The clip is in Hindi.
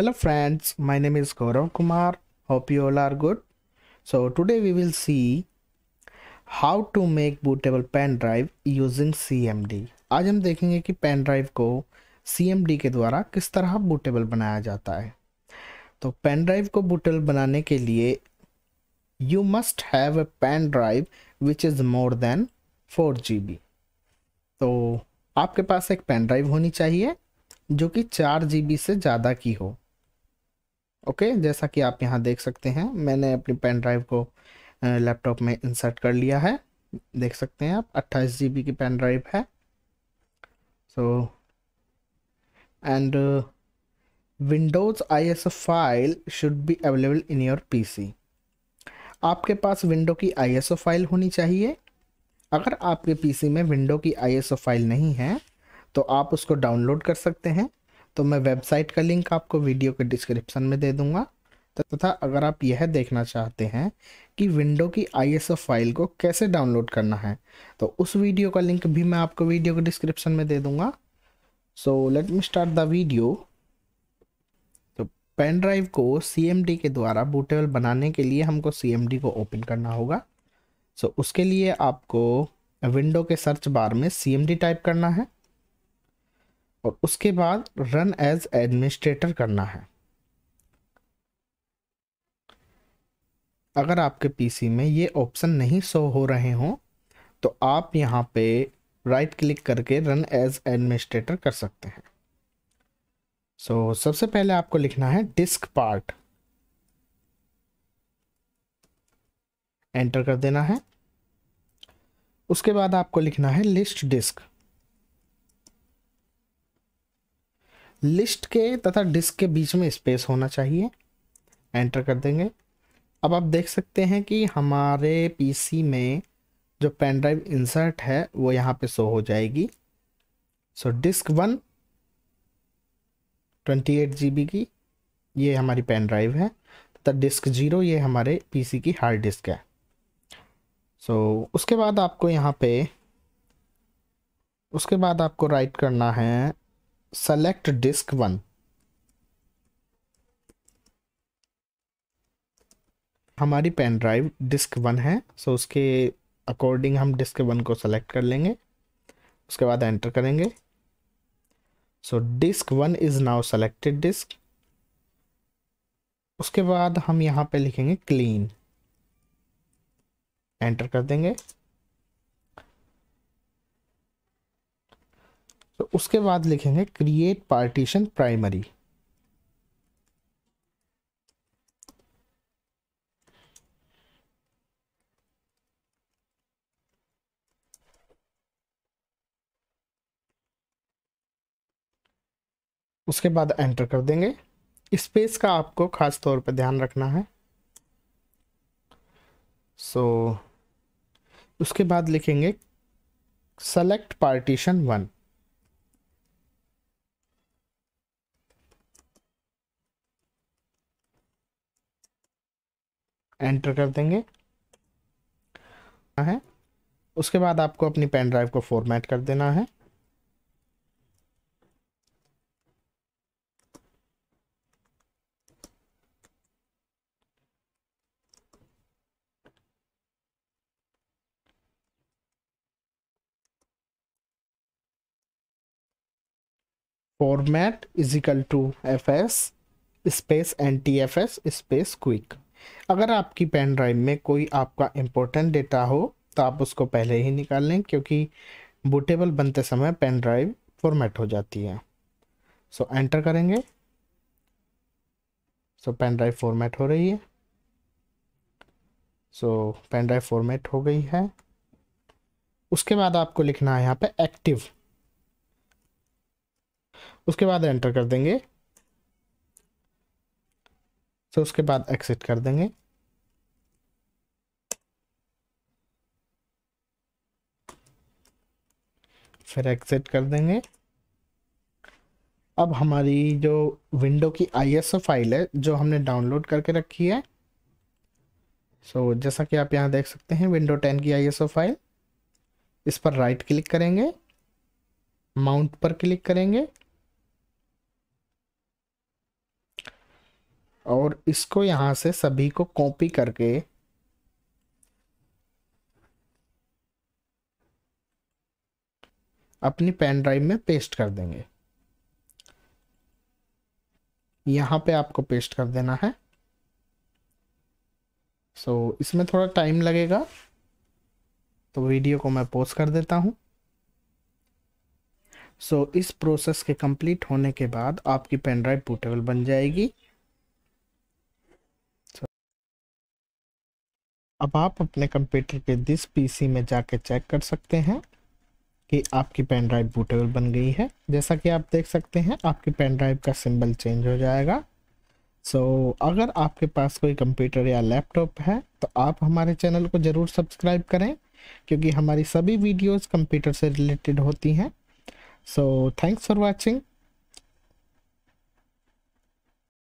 hello friends my name is Gaurav Kumar hope you all are good so today we will see how to make bootable pen drive using CMD आज हम देखेंगे कि पेन ड्राइव को CMD के द्वारा किस तरह बूटेबल बनाया जाता है तो पेन ड्राइव को बूटेबल बनाने के लिए you must have a pen drive which is more than four G तो आपके पास एक पेन ड्राइव होनी चाहिए जो कि चार जी से ज़्यादा की हो ओके जैसा कि आप यहाँ देख सकते हैं मैंने अपनी पेन ड्राइव को लैपटॉप में इंसर्ट कर लिया है देख सकते हैं आप अट्ठाईस जी की पेन ड्राइव है so and Windows I S file should be available in your PC आपके पास विंडो की आई फाइल होनी चाहिए अगर आपके पीसी में विंडो की आई फाइल नहीं है तो आप उसको डाउनलोड कर सकते हैं तो मैं वेबसाइट का लिंक आपको वीडियो के डिस्क्रिप्शन में दे दूंगा तथा अगर आप यह देखना चाहते हैं कि विंडो की आईएसओ फाइल को कैसे डाउनलोड करना है तो उस वीडियो का लिंक भी मैं आपको वीडियो के डिस्क्रिप्शन में दे दूंगा so let me start the video तो पेन ड्राइव को सी के द्वारा बूटेबल बनाने के लिए हमको सी को ओपन करना होगा सो so, उसके लिए आपको विंडो के सर्च बार में सी टाइप करना है और उसके बाद रन एज एडमिनिस्ट्रेटर करना है अगर आपके पीसी में ये ऑप्शन नहीं शो हो रहे हों तो आप यहाँ पे राइट क्लिक करके रन एज एडमिनिस्ट्रेटर कर सकते हैं सो so, सबसे पहले आपको लिखना है डिस्क पार्ट एंटर कर देना है उसके बाद आपको लिखना है लिस्ट डिस्क लिस्ट के तथा डिस्क के बीच में स्पेस होना चाहिए एंटर कर देंगे अब आप देख सकते हैं कि हमारे पीसी में जो पेन ड्राइव इंसर्ट है वो यहाँ पे शो हो जाएगी so disk one twenty eight G B की ये हमारी पेन ड्राइव है तथा डिस्क जीरो ये हमारे पीसी की हार्ड डिस्क है सो so, उसके बाद आपको यहाँ पे उसके बाद आपको राइट करना है select disk 1 हमारी पेन ड्राइव डिस्क वन है सो उसके अकॉर्डिंग हम डिस्क वन को सेलेक्ट कर लेंगे उसके बाद एंटर करेंगे so disk one is now selected disk उसके बाद हम यहाँ पे लिखेंगे क्लीन एंटर कर देंगे तो उसके बाद लिखेंगे क्रिएट पार्टीशन प्राइमरी उसके बाद एंटर कर देंगे स्पेस का आपको खास तौर पर ध्यान रखना है सो so, उसके बाद लिखेंगे सेलेक्ट पार्टीशन वन एंटर कर देंगे है उसके बाद आपको अपनी पेन ड्राइव को फॉर्मेट कर देना है format is equal to F S space N T F S space quick अगर आपकी पेन ड्राइव में कोई आपका इम्पोर्टेंट डेटा हो तो आप उसको पहले ही निकाल लें क्योंकि बूटेबल बनते समय पेन ड्राइव फॉर्मेट हो जाती है सो so, एंटर करेंगे so so, pen drive format हो रही है सो पेन ड्राइव फॉर्मेट हो गई है उसके बाद आपको लिखना है यहाँ पे एक्टिव उसके बाद एंटर कर देंगे तो उसके बाद एक्सिट कर देंगे फिर एक्सिट कर देंगे अब हमारी जो विंडो की आईएसओ फाइल है जो हमने डाउनलोड करके रखी है सो so, जैसा कि आप यहाँ देख सकते हैं विंडो टेन की आईएसओ फाइल इस पर राइट क्लिक करेंगे माउंट पर क्लिक करेंगे और इसको यहाँ से सभी को कॉपी करके अपनी पेन ड्राइव में पेस्ट कर देंगे यहाँ पे आपको पेस्ट कर देना है सो so, इसमें थोड़ा टाइम लगेगा तो वीडियो को मैं पोस्ट कर देता हूँ सो so, इस प्रोसेस के कंप्लीट होने के बाद आपकी पेन ड्राइव बूटेबल बन जाएगी अब आप अपने कंप्यूटर के दिस पीसी में जाके चेक कर सकते हैं कि आपकी पेन ड्राइव बूटेबल बन गई है जैसा कि आप देख सकते हैं आपकी पेन ड्राइव का सिंबल चेंज हो जाएगा सो so, अगर आपके पास कोई कंप्यूटर या लैपटॉप है तो आप हमारे चैनल को ज़रूर सब्सक्राइब करें क्योंकि हमारी सभी वीडियोज़ कंप्यूटर से रिलेटेड होती हैं सो थैंक्स फॉर वॉचिंग